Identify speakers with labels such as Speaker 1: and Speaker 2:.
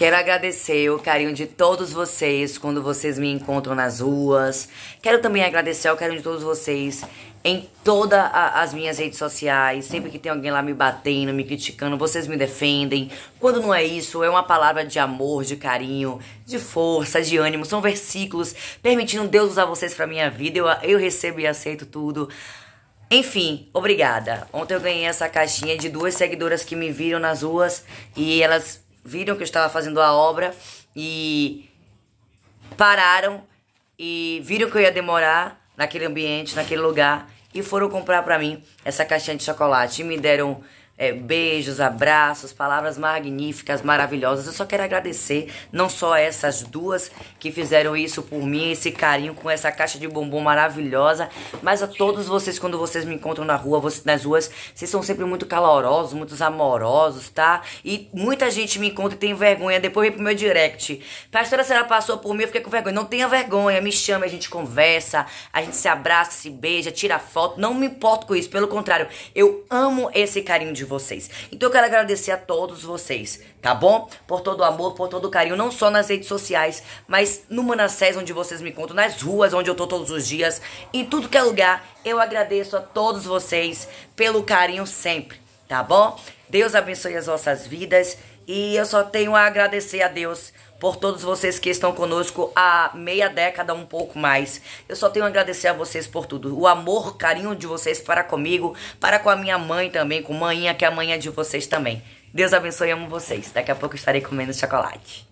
Speaker 1: Quero agradecer o carinho de todos vocês quando vocês me encontram nas ruas. Quero também agradecer o carinho de todos vocês em todas as minhas redes sociais. Sempre que tem alguém lá me batendo, me criticando, vocês me defendem. Quando não é isso, é uma palavra de amor, de carinho, de força, de ânimo. São versículos permitindo Deus usar vocês para minha vida. Eu, eu recebo e aceito tudo. Enfim, obrigada. Ontem eu ganhei essa caixinha de duas seguidoras que me viram nas ruas e elas viram que eu estava fazendo a obra e pararam e viram que eu ia demorar naquele ambiente, naquele lugar e foram comprar para mim essa caixinha de chocolate e me deram é, beijos, abraços, palavras magníficas, maravilhosas. Eu só quero agradecer não só essas duas que fizeram isso por mim, esse carinho com essa caixa de bombom maravilhosa, mas a todos vocês quando vocês me encontram na rua, vocês, nas ruas, vocês são sempre muito calorosos, muito amorosos, tá? E muita gente me encontra e tem vergonha, depois vem pro meu direct. Pastora, será passou por mim, eu fiquei com vergonha. Não tenha vergonha, me chama, a gente conversa, a gente se abraça, se beija, tira foto. Não me importo com isso, pelo contrário, eu amo esse carinho de vocês. Então eu quero agradecer a todos vocês, tá bom? Por todo o amor, por todo o carinho, não só nas redes sociais, mas no Manassés, onde vocês me contam, nas ruas, onde eu tô todos os dias, em tudo que é lugar. Eu agradeço a todos vocês pelo carinho sempre, tá bom? Deus abençoe as vossas vidas e eu só tenho a agradecer a Deus por todos vocês que estão conosco há meia década, um pouco mais. Eu só tenho a agradecer a vocês por tudo. O amor, carinho de vocês para comigo, para com a minha mãe também, com a mãinha, que é a manhã de vocês também. Deus abençoe e amo vocês. Daqui a pouco estarei comendo chocolate.